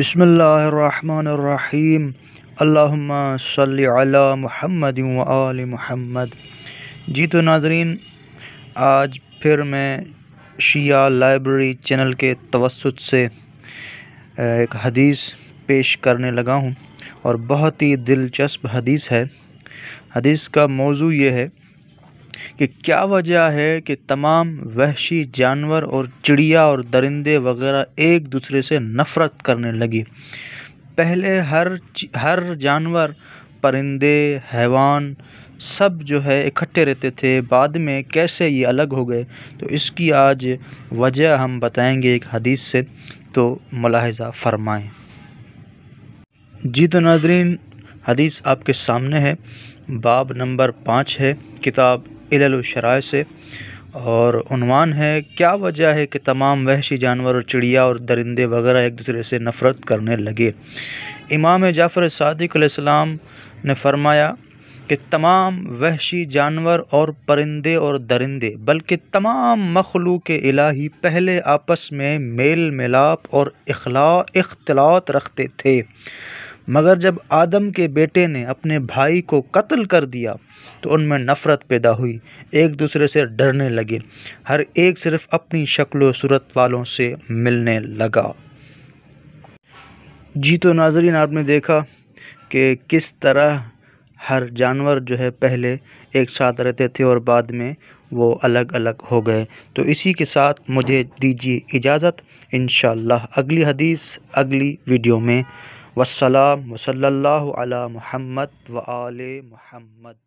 बसमीम अल्ला महमद आल महमद जी तो नाजरीन आज फिर मैं शिया लाइब्रेरी चैनल के तवसत से एक हदीस पेश करने लगा हूँ और बहुत ही दिलचस्प हदीस है हदीस का मौजू ये है कि क्या वजह है कि तमाम वहशी जानवर और चिड़िया और दरिंदे वगैरह एक दूसरे से नफ़रत करने लगे पहले हर हर जानवर परिंदे हैवान सब जो है इकट्ठे रहते थे बाद में कैसे ये अलग हो गए तो इसकी आज वजह हम बताएंगे एक हदीस से तो मुलाहजा फरमाएं जी तो नाजरीन हदीस आपके सामने है बाब नंबर पाँच है किताब इललशराय से और उनवान है क्या वजह है कि तमाम वहशी जानवर और चिड़िया और दरिंदे वगैरह एक दूसरे से नफ़रत करने लगे इमाम जाफ़र सदक़्लाम ने फरमाया कि तमाम वहशी जानवर और परिंदे और दरिंदे बल्कि तमाम मखलूक इलाही पहले आपस में मेल मिलाप और अखला अख्तलात रखते थे मगर जब आदम के बेटे ने अपने भाई को कत्ल कर दिया तो उनमें नफ़रत पैदा हुई एक दूसरे से डरने लगे हर एक सिर्फ अपनी शक्ल सूरत वालों से मिलने लगा जी तो नाजरीन आपने देखा कि किस तरह हर जानवर जो है पहले एक साथ रहते थे और बाद में वो अलग अलग हो गए तो इसी के साथ मुझे दीजिए इजाज़त इन अगली हदीस अगली वीडियो में वसलाम वसल्ला महम्मद व आल महम्मद